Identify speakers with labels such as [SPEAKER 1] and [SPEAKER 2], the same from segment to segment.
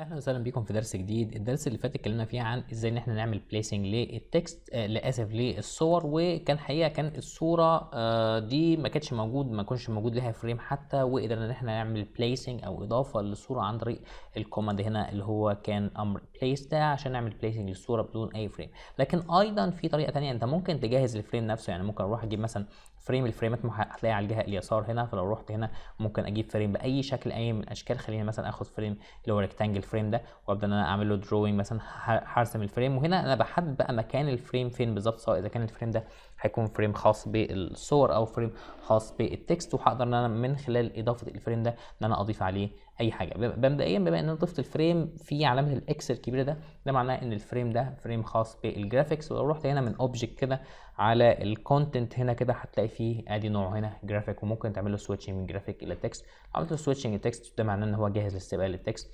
[SPEAKER 1] اهلا وسهلا بيكم في درس جديد الدرس اللي فات اتكلمنا فيه عن ازاي ان احنا نعمل بليسنج للتكست آه، للاسف لاسف للصور وكان حقيقه كان الصوره آه، دي ما كانتش موجود ما كانش موجود لها فريم حتى وقدرنا ان احنا نعمل بليسنج او اضافه للصوره عن طريق الكوماند هنا اللي هو كان امر بليس ده عشان نعمل بليسنج للصوره بدون اي فريم لكن ايضا في طريقه ثانيه انت ممكن تجهز الفريم نفسه يعني ممكن اروح اجيب مثلا فريم الفريمات هتلاقيها على الجهه اليسار هنا فلو رحت هنا ممكن اجيب فريم باي شكل اي من الاشكال خلينا مثلا اخد فريم اللي هو ريكتانجل الفريم ده وابدا ان انا اعمل له دروينج مثلا هرسم الفريم وهنا انا بحدد بقى مكان الفريم فين بالظبط سواء اذا كان الفريم ده هيكون فريم خاص بالصور او فريم خاص بالتكست وهقدر ان انا من خلال اضافه الفريم ده ان انا اضيف عليه اي حاجه مبدئيا بما ان انا ضفت الفريم في علامه الاكس الكبيره ده ده معناه ان الفريم ده فريم خاص بالجرافيكس ولو رحت هنا من اوبجكت كده على الكونتنت هنا كده هتلاقي فيه ادي نوع هنا جرافيك وممكن تعمل له سويتشنج من جرافيك الى تكست عملت له سويتشنج تكست ده معناه ان هو جاهز لاستقبال التكست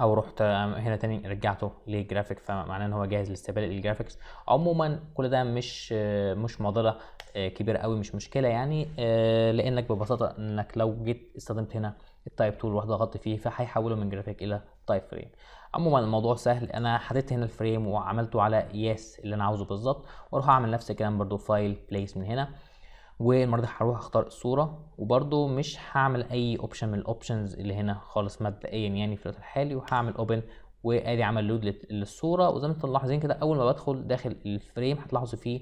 [SPEAKER 1] او رحت هنا تاني رجعته للجرافيك فمعناه ان هو جاهز لاستقبال الجرافيكس عموما كل ده مش آه، مش معضله آه، كبيره قوي مش مشكله يعني آه، لانك ببساطه انك لو جيت استخدمت هنا التايب تول واحد ضغطت فيه فهيحوله من جرافيك الى تايب فريم عموما الموضوع سهل انا حددت هنا الفريم وعملته على ياس اللي انا عاوزه بالظبط واروح اعمل نفس الكلام برده فايل بليس من هنا والمره دي هروح اختار الصوره وبرده مش هعمل اي اوبشن من الاوبشنز اللي هنا خالص مبدئيا يعني في الوقت الحالي وهعمل اوبن وادي عمل لود للصوره وزي ما انتم ملاحظين كده اول ما بدخل داخل الفريم هتلاحظوا فيه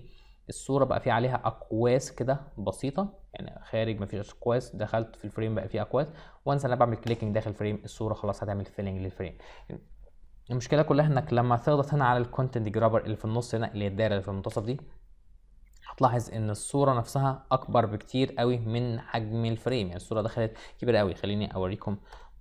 [SPEAKER 1] الصوره بقى فيه عليها اقواس كده بسيطه يعني خارج مفيش اقواس دخلت في الفريم بقى فيه اقواس وانسى انا بعمل كليكنج داخل الفريم الصوره خلاص هتعمل فيلنج للفريم المشكله كلها انك لما تضغط هنا على الكونتنت جرابر اللي في النص هنا اللي هي الدايره اللي في المنتصف دي هتلاحظ ان الصوره نفسها اكبر بكتير قوي من حجم الفريم يعني الصوره دخلت كبيره قوي خليني اوريكم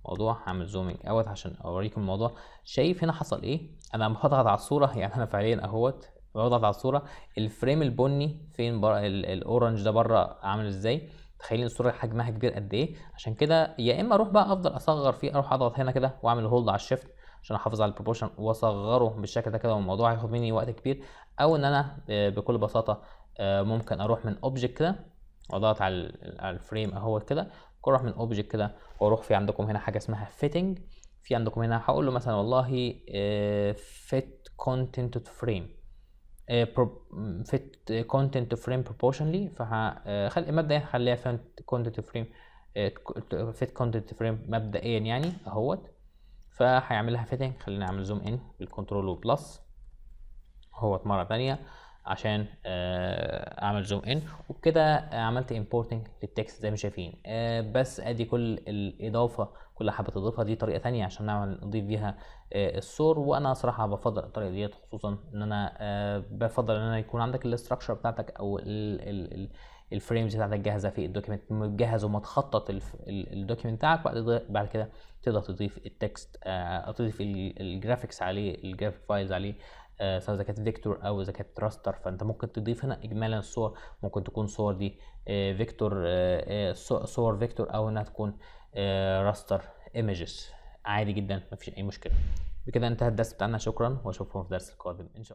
[SPEAKER 1] موضوع هعمل زومنج اوت عشان اوريكم الموضوع شايف هنا حصل ايه انا بضغط على الصوره يعني انا فعليا اهوت بضغط على الصوره الفريم البني فين الاورنج ده بره عامل ازاي تخيلين الصوره حجمها كبير قد ايه عشان كده يا اما اروح بقى افضل اصغر فيه اروح اضغط هنا كده واعمل هولد على الشيفت عشان احافظ على البروبورشن واصغره بالشكل ده كده والموضوع هياخد مني وقت كبير او ان انا آه، بكل بساطه آه، ممكن اروح من اوبجكت كده واضغط على الفريم اهو كده اروح من اوبجكت كده واروح في عندكم هنا حاجه اسمها فيتنج في عندكم هنا هقول له مثلا والله فيت كونتنت تو فريم فيت كونتنت تو فريم بروبورشنلي فهخلي مبدئيا هخليها فيت كونتنت تو فريم فيت كونتنت فريم مبدئيا يعني اهوت فهيعملها فيتنج خلينا نعمل زوم ان بالكنترول وبلس اهوت مره ثانيه عشان آه، اعمل زوم ان وبكده عملت امبورتنج للتكست زي ما شايفين آه، بس ادي كل الاضافه كل حابه تضيفها دي طريقه ثانيه عشان نعمل نضيف بيها آه، الصور وانا صراحه بفضل الطريقه ديت خصوصا ان انا بفضل ان انا يكون عندك الاستراكشر بتاعتك او الفريمز بتاعتك جاهزه في الدوكيمنت متجهز ومتخطط الدوكيمنت بتاعك بعد كده تقدر تضيف التكست تضيف الجرافيكس عليه الجرافيك فايلز عليه آه، سواء اذا كانت فيكتور او اذا كانت راستر فانت ممكن تضيف هنا اجمالا الصور ممكن تكون صور دي آه، فيكتور آه، صور فيكتور او انها تكون راستر ايمجز عادي جدا مفيش اي مشكله بكده انتهى الدرس بتاعنا شكرا واشوفكم في الدرس القادم ان شاء الله